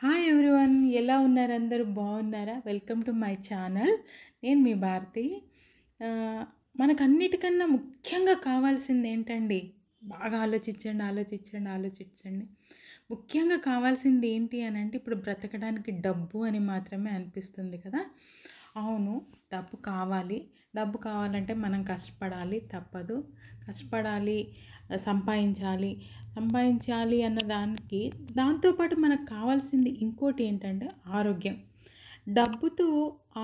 hi everyone ఎలా ఉన్నారు అందరూ బాగున్నారా వెల్కమ్ టు మై ఛానల్ నేను మీ భారతి మనకన్నిటికన్నా ముఖ్యంగా కావాల్సింది ఏంటండి బాగా ఆలోచించండి ఆలోచించండి ఆలోచించండి ముఖ్యంగా కావాల్సింది ఏంటి అని అంటే ఇప్పుడు బ్రతకడానికి డబ్బు అని మాత్రమే అనిపిస్తుంది కదా అవును డబ్బు కావాలి డబ్బు కావాలంటే మనం కష్టపడాలి తప్పదు కష్టపడాలి సంపాదించాలి సంపాదించాలి అన్న దానికి దాంతోపాటు మనకు కావాల్సింది ఇంకోటి ఏంటంటే ఆరోగ్యం డబ్బుతో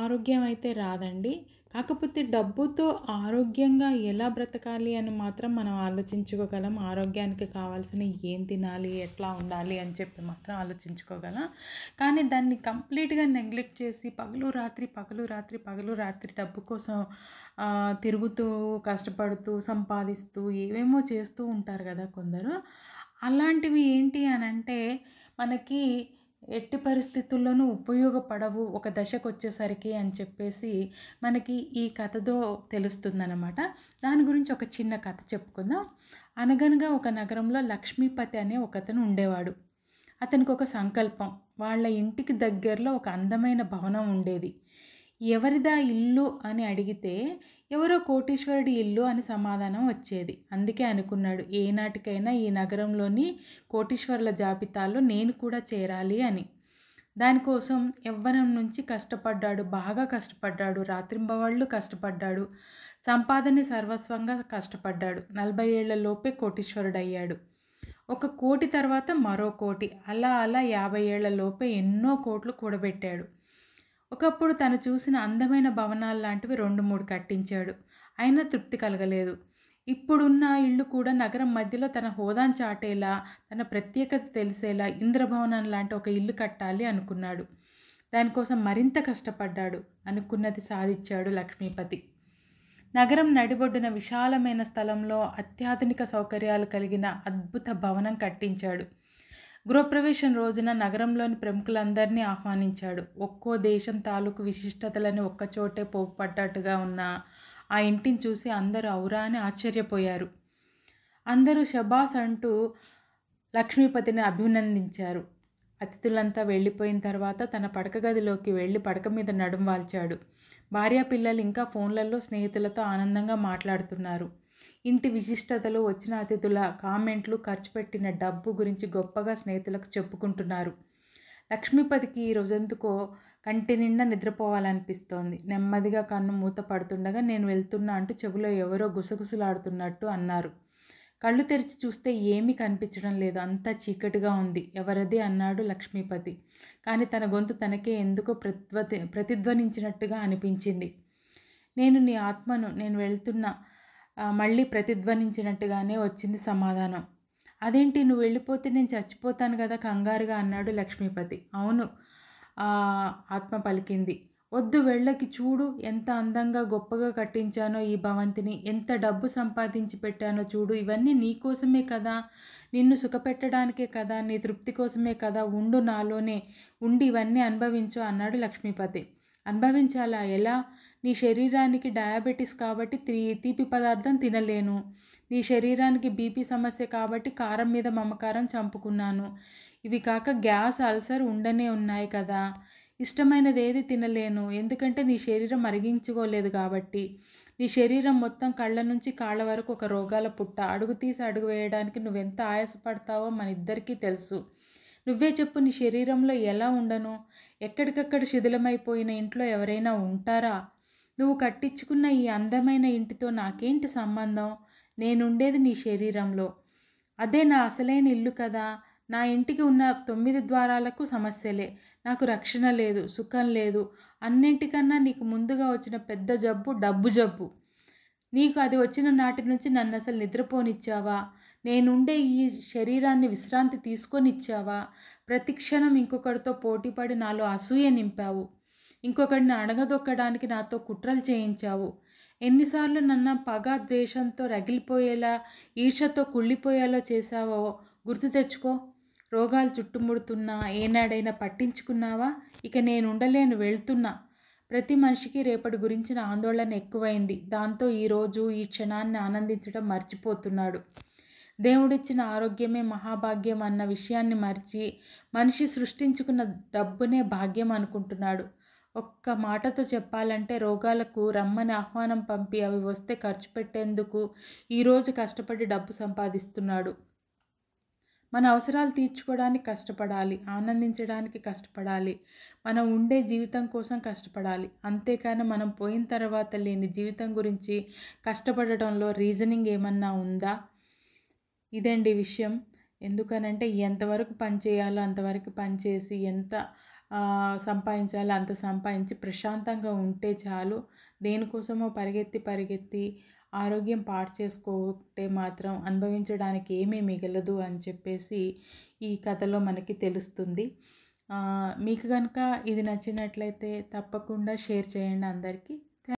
ఆరోగ్యం అయితే రాదండి కాకపోతే డబ్బుతో ఆరోగ్యంగా ఎలా బ్రతకాలి అని మాత్రం మనం ఆలోచించుకోగలం ఆరోగ్యానికి కావాల్సిన ఏం తినాలి ఎట్లా ఉండాలి అని చెప్పి మాత్రం ఆలోచించుకోగలం కానీ దాన్ని కంప్లీట్గా నెగ్లెక్ట్ చేసి పగలు రాత్రి పగలు రాత్రి పగలు రాత్రి డబ్బు కోసం తిరుగుతూ కష్టపడుతూ సంపాదిస్తూ ఏవేమో చేస్తూ ఉంటారు కదా కొందరు అలాంటివి ఏంటి అని అంటే మనకి ఎట్టి పరిస్థితుల్లోనూ ఉపయోగపడవు ఒక దశకు వచ్చేసరికి అని చెప్పేసి మనకి ఈ కథతో తెలుస్తుందన్నమాట దాని గురించి ఒక చిన్న కథ చెప్పుకుందాం అనగనగా ఒక నగరంలో లక్ష్మీపతి అనే ఒకతను ఉండేవాడు అతనికి ఒక సంకల్పం వాళ్ళ ఇంటికి దగ్గరలో ఒక అందమైన భవనం ఉండేది ఎవరిదా ఇల్లు అని అడిగితే ఎవరో కోటీశ్వరుడి ఇల్లు అని సమాధానం వచ్చేది అందుకే అనుకున్నాడు ఏనాటికైనా ఈ నగరంలోని కోటీశ్వరుల జాబితాలో నేను కూడా చేరాలి అని దానికోసం ఎవ్వరం నుంచి కష్టపడ్డాడు బాగా కష్టపడ్డాడు రాత్రింబవాళ్ళు కష్టపడ్డాడు సంపాదన సర్వస్వంగా కష్టపడ్డాడు నలభై ఏళ్లలోపే కోటీశ్వరుడయ్యాడు ఒక కోటి తర్వాత మరో కోటి అలా అలా యాభై ఏళ్లలోపే ఎన్నో కోట్లు కూడబెట్టాడు ఒకప్పుడు తను చూసిన అందమైన భవనాలు లాంటివి రెండు మూడు కట్టించాడు అయినా తృప్తి కలగలేదు ఇప్పుడున్న ఇళ్ళు కూడా నగరం మధ్యలో తన హోదాను చాటేలా తన ప్రత్యేకత తెలిసేలా ఇంద్రభవనం లాంటి ఒక ఇల్లు కట్టాలి అనుకున్నాడు దానికోసం మరింత కష్టపడ్డాడు అనుకున్నది సాధించాడు లక్ష్మీపతి నగరం నడిబొడ్డున విశాలమైన స్థలంలో అత్యాధునిక సౌకర్యాలు కలిగిన అద్భుత భవనం కట్టించాడు గృహప్రవేశం రోజున నగరంలోని ప్రముఖులందరినీ ఆహ్వానించాడు ఒక్కో దేశం తాలూకు విశిష్టతలని ఒక్కచోటే పోగుపడ్డట్టుగా ఉన్న ఆ ఇంటిని చూసి అందరూ ఔరా అని ఆశ్చర్యపోయారు అందరూ షబాస్ అంటూ లక్ష్మీపతిని అభినందించారు అతిథులంతా వెళ్ళిపోయిన తర్వాత తన పడక గదిలోకి వెళ్ళి పడక మీద నడుం వాల్చాడు భార్యా పిల్లలు ఇంకా ఫోన్లలో స్నేహితులతో ఆనందంగా మాట్లాడుతున్నారు ఇంటి విశిష్టతలు వచ్చిన అతిథుల కామెంట్లు ఖర్చు పెట్టిన డబ్బు గురించి గొప్పగా స్నేహితులకు చెప్పుకుంటున్నారు లక్ష్మీపతికి ఈ రోజెందుకో కంటి నిండా నిద్రపోవాలనిపిస్తోంది నెమ్మదిగా కన్ను మూత పడుతుండగా నేను వెళ్తున్నా అంటూ చెవిలో ఎవరో గుసగుసలాడుతున్నట్టు అన్నారు కళ్ళు తెరిచి చూస్తే ఏమీ కనిపించడం లేదు అంతా చీకటిగా ఉంది ఎవరది అన్నాడు లక్ష్మీపతి కానీ తన గొంతు తనకే ఎందుకో ప్రతిధ్వనించినట్టుగా అనిపించింది నేను నీ ఆత్మను నేను వెళ్తున్నా మళ్ళీ ప్రతిధ్వనించినట్టుగానే వచ్చింది సమాధానం అదేంటి నువ్వు వెళ్ళిపోతే నేను చచ్చిపోతాను కదా కంగారుగా అన్నాడు లక్ష్మీపతి అవును ఆత్మ పలికింది వద్దు వెళ్ళకి చూడు ఎంత అందంగా గొప్పగా కట్టించానో ఈ భవంతిని ఎంత డబ్బు సంపాదించి పెట్టానో చూడు ఇవన్నీ నీ కోసమే కదా నిన్ను సుఖపెట్టడానికే కదా నీ తృప్తి కోసమే కదా ఉండు నాలోనే ఉండి ఇవన్నీ అనుభవించు అన్నాడు లక్ష్మీపతి అనుభవించాలా ఎలా నీ శరీరానికి డయాబెటీస్ కాబట్టి తీ తీపి పదార్థం తినలేను నీ శరీరానికి బీపీ సమస్య కాబట్టి కారం మీద మమకారం చంపుకున్నాను ఇవి కాక గ్యాస్ అల్సర్ ఉండనే ఉన్నాయి కదా ఇష్టమైనది ఏది తినలేను ఎందుకంటే నీ శరీరం మరిగించుకోలేదు కాబట్టి నీ శరీరం మొత్తం కళ్ళ నుంచి కాళ్ళ వరకు ఒక రోగాల పుట్ట అడుగు తీసి అడుగు వేయడానికి నువ్వెంత ఆయాసపడతావో మన ఇద్దరికీ తెలుసు నువ్వే చెప్పు నీ శరీరంలో ఎలా ఉండను ఎక్కడికక్కడ శిథిలమైపోయిన ఇంట్లో ఎవరైనా ఉంటారా నువ్వు కట్టించుకున్న ఈ అందమైన ఇంటితో నాకేంటి సంబంధం నేనుండేది నీ శరీరంలో అదే నా అసలైన ఇల్లు కదా నా ఇంటికి ఉన్న తొమ్మిది ద్వారాలకు సమస్యలే నాకు రక్షణ లేదు సుఖం లేదు అన్నింటికన్నా నీకు ముందుగా వచ్చిన పెద్ద జబ్బు డబ్బు జబ్బు నీకు అది వచ్చిన నాటి నుంచి నన్ను అసలు నిద్రపోనిచ్చావా నేనుండే ఈ శరీరాన్ని విశ్రాంతి తీసుకొనిచ్చావా ప్రతి క్షణం ఇంకొకరితో పోటీపడి నాలో అసూయ నింపావు ఇంకొకడిని అణగదొక్కడానికి నాతో కుట్రలు చేయించావు ఎన్నిసార్లు నన్ను పగ ద్వేషంతో రగిలిపోయేలా ఈర్షతో కుళ్ళిపోయేలా చేశావో గుర్తు తెచ్చుకో రోగాలు చుట్టుముడుతున్నా ఏనాడైనా పట్టించుకున్నావా ఇక నేను ఉండలేను వెళ్తున్నా ప్రతి మనిషికి రేపటి గురించిన ఆందోళన ఎక్కువైంది దాంతో ఈరోజు ఈ క్షణాన్ని ఆనందించడం మర్చిపోతున్నాడు దేవుడిచ్చిన ఆరోగ్యమే మహాభాగ్యం అన్న విషయాన్ని మర్చి మనిషి సృష్టించుకున్న డబ్బునే భాగ్యం అనుకుంటున్నాడు ఒక్క మాటతో చెప్పాలంటే రోగాలకు రమ్మని ఆహ్వానం పంపి అవి వస్తే ఖర్చు పెట్టేందుకు ఈరోజు కష్టపడి డబ్బు సంపాదిస్తున్నాడు మన అవసరాలు తీర్చుకోవడానికి కష్టపడాలి ఆనందించడానికి కష్టపడాలి మనం ఉండే జీవితం కోసం కష్టపడాలి అంతేకాని మనం పోయిన తర్వాత లేని జీవితం గురించి కష్టపడటంలో రీజనింగ్ ఏమన్నా ఉందా ఇదండి విషయం ఎందుకనంటే ఎంతవరకు పనిచేయాలో అంతవరకు పనిచేసి ఎంత సంపాదించాలో అంత సంపాదించి ప్రశాంతంగా ఉంటే చాలు దేనికోసమో పరిగెత్తి పరిగెత్తి ఆరోగ్యం పాడు చేసుకోటే మాత్రం అనుభవించడానికి ఏమీ మిగలదు అని చెప్పేసి ఈ కథలో మనకి తెలుస్తుంది మీకు కనుక ఇది నచ్చినట్లయితే తప్పకుండా షేర్ చేయండి అందరికీ